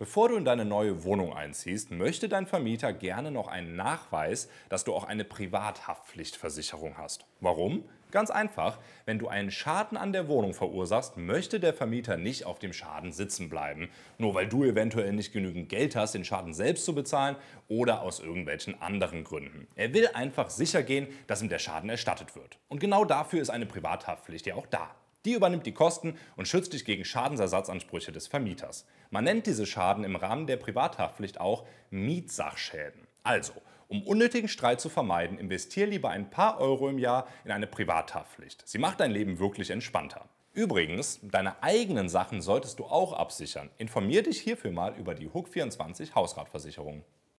Bevor du in deine neue Wohnung einziehst, möchte dein Vermieter gerne noch einen Nachweis, dass du auch eine Privathaftpflichtversicherung hast. Warum? Ganz einfach, wenn du einen Schaden an der Wohnung verursachst, möchte der Vermieter nicht auf dem Schaden sitzen bleiben, nur weil du eventuell nicht genügend Geld hast, den Schaden selbst zu bezahlen oder aus irgendwelchen anderen Gründen. Er will einfach sicher gehen, dass ihm der Schaden erstattet wird. Und genau dafür ist eine Privathaftpflicht ja auch da. Die übernimmt die Kosten und schützt dich gegen Schadensersatzansprüche des Vermieters. Man nennt diese Schaden im Rahmen der Privathaftpflicht auch Mietsachschäden. Also, um unnötigen Streit zu vermeiden, investier lieber ein paar Euro im Jahr in eine Privathaftpflicht. Sie macht dein Leben wirklich entspannter. Übrigens, deine eigenen Sachen solltest du auch absichern. Informier dich hierfür mal über die Hook24 Hausratversicherung.